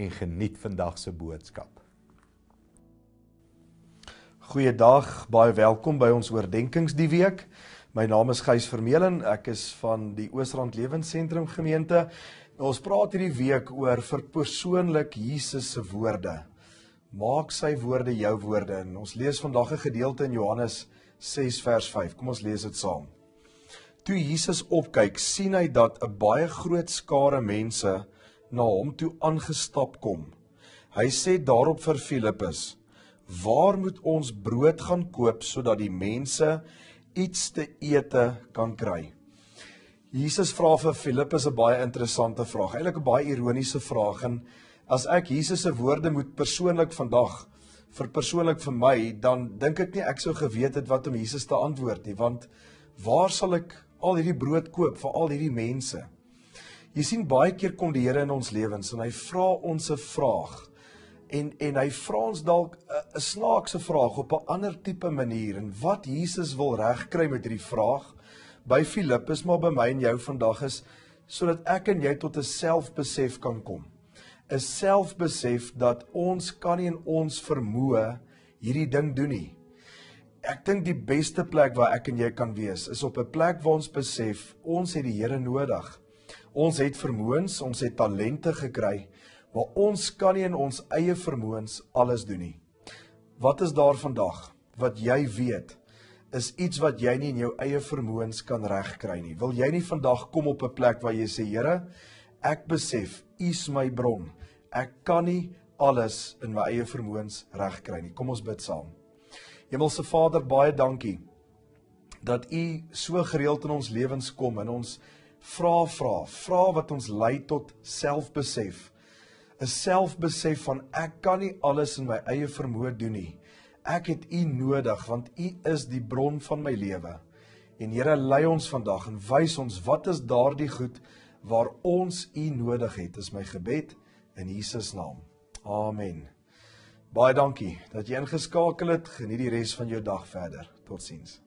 en geniet vandag se boodskap. Goeiedag, baie welkom by ons oordeenkings die week. My naam is Gys Vermeulen, ek is van die Oosrand Lewensentrum gemeente. Nou, ons praat hierdie week oor verpersoonlik Jesus se woorde. Maak sy woorde jou woorde en ons lees vandag 'n gedeelte in Johannes 6 vers 5. Kom ons lees dit saam. Toe Jesus opkyk, sien hy dat 'n baie groot skare mense na hom toe aangestap kom. Hy sê daarop vir Filippus: "Waar moet ons brood gaan koop sodat die mense iets te ete kan kry?" Jesus vra vir Filippus 'n baie interessante vraag, eintlik 'n baie ironiese vraag en as ek Jesus se woorde moet persoonlik vandag vir persoonlik vir my, dan dink ek nie ek sou geweet het wat om Jesus te antwoord nie, want waar sal ek al hierdie brood koop vir al hierdie mense? Jy sien baie keer kom die Here in ons lewens en hy vra ons 'n vraag. En en hy vra ons dalk 'n snaakse vraag op 'n ander tipe manier en wat Jesus wil regkry met hierdie vraag by Filippus maar by my en jou vandag is sodat ek en jy tot 'n selfbesef kan kom. 'n Selfbesef dat ons kan nie in ons vermoë hierdie ding doen nie. Ek dink die beste plek waar ek en jy kan wees is op 'n plek waar ons besef ons het die Here nodig. Ons het vermoëns, ons het talente gekry, maar ons kan nie in ons eie vermoëns alles doen nie. Wat is daar vandag wat jy weet is iets wat jy nie in jou eie vermoëns kan regkry nie. Wil jy nie vandag kom op 'n plek waar jy sê Here, ek besef U is my bron. Ek kan nie alles in my eie vermoëns regkry nie. Kom ons bid saam. Hemelse Vader, baie dankie dat U so gereeld in ons lewens kom en ons vra vra vra wat ons lei tot selfbesef 'n selfbesef van ek kan nie alles in my eie vermoë doen nie ek het u nodig want u is die bron van my lewe en Here lei ons vandag en wys ons wat is daardie goed waar ons u nodig het is my gebed in Jesus naam amen baie dankie dat jy ingeskakel het geniet die res van jou dag verder totsiens